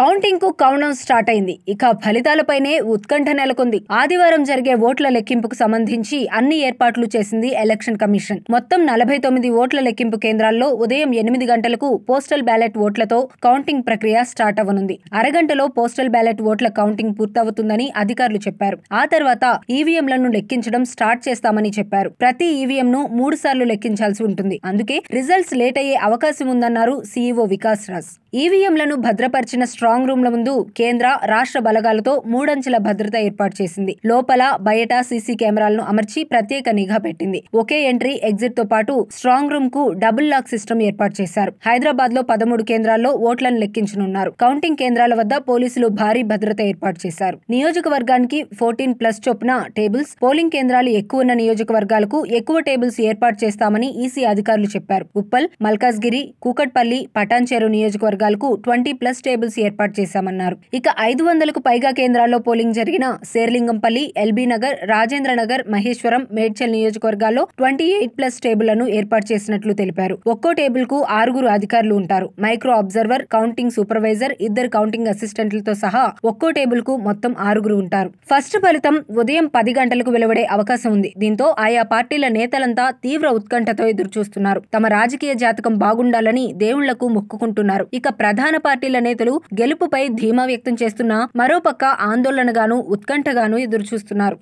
counting కు countdown start అయింది ఇక ఫలితాలపైనే ఉత్కంఠ నెలకొంది ఆదివారం జరిగే ఓట్ల లెక్కింపుకు సంబంధించి అన్ని ఏర్పాట్లు చేసింది ఎలక్షన్ కమిషన్ మొత్తం నలభై తొమ్మిది ఓట్ల లెక్కింపు కేంద్రాల్లో ఉదయం ఎనిమిది గంటలకు పోస్టల్ బ్యాలెట్ ఓట్లతో కౌంటింగ్ ప్రక్రియ స్టార్ట్ అవనుంది అరగంటలో పోస్టల్ బ్యాలెట్ ఓట్ల కౌంటింగ్ పూర్తవుతుందని అధికారులు చెప్పారు ఆ తర్వాత ఈవీఎంలను లెక్కించడం స్టార్ట్ చేస్తామని చెప్పారు ప్రతి ఈవీఎం ను మూడు సార్లు లెక్కించాల్సి ఉంటుంది అందుకే రిజల్ట్స్ లేట్ అయ్యే అవకాశం ఉందన్నారు సీఈఓ వికాస్ రాజ్ ఈవీఎంలను భద్రపరిచిన స్ట్రాంగ్ ల ముందు కేంద్ర రాష్ట్ర బలగాలతో మూడంచెల భద్రత ఏర్పాటు చేసింది లోపల బయట సీసీ కెమెరాలను అమర్చి ప్రత్యేక నిఘా పెట్టింది ఒకే ఎంట్రీ ఎగ్జిట్ తో పాటు స్ట్రాంగ్ రూమ్ కు డబుల్ లాక్ సిస్టమ్ ఏర్పాటు చేశారు హైదరాబాద్ లో పదమూడు కేంద్రాల్లో ఓట్లను లెక్కించనున్నారు కౌంటింగ్ కేంద్రాల వద్ద పోలీసులు భారీ భద్రత ఏర్పాటు చేశారు నియోజకవర్గానికి ఫోర్టీన్ ప్లస్ చొప్పున టేబుల్స్ పోలింగ్ కేంద్రాలు ఎక్కువ ఉన్న నియోజకవర్గాలకు ఎక్కువ టేబుల్స్ ఏర్పాటు చేస్తామని ఈసీ అధికారులు చెప్పారు ఉప్పల్ మల్కాజ్గిరి కూకట్పల్లి పటాన్చెరు నియోజకవర్గాలకు ట్వంటీ ప్లస్ టేబుల్స్ ఏర్పాటు ఏర్పాటు చేశామన్నారు ఇక ఐదు వందలకు పైగా కేంద్రాల్లో పోలింగ్ జరిగిన శేర్లింగంపల్లి ఎల్బీ నగర్ రాజేంద్ర నగర్ మహేశ్వరం మేడ్చల్ నియోజకవర్గాల్లో ట్వంటీ ఎయిట్ ప్లస్ టేబుళ్లను ఏర్పాటు చేసినట్లు తెలిపారు ఒక్కో టేబుల్ కు ఆరుగురు అధికారులు ఉంటారు మైక్రో అబ్జర్వర్ కౌంటింగ్ సూపర్వైజర్ ఇద్దరు కౌంటింగ్ అసిస్టెంట్లతో సహా ఒక్కో టేబుల్ కు మొత్తం ఆరుగురు ఉంటారు ఫస్ట్ ఫలితం ఉదయం పది గంటలకు వెలువడే అవకాశం ఉంది దీంతో ఆయా పార్టీల నేతలంతా తీవ్ర ఉత్కంఠతో ఎదురుచూస్తున్నారు తమ రాజకీయ జాతకం బాగుండాలని దేవుళ్లకు మొక్కుకుంటున్నారు ఇక ప్రధాన పార్టీల నేతలు గెలుపుపై ధీమా వ్యక్తం చేస్తున్నా మరోపక్క ఆందోళనగాను ఉత్కంఠగాను ఎదురుచూస్తున్నారు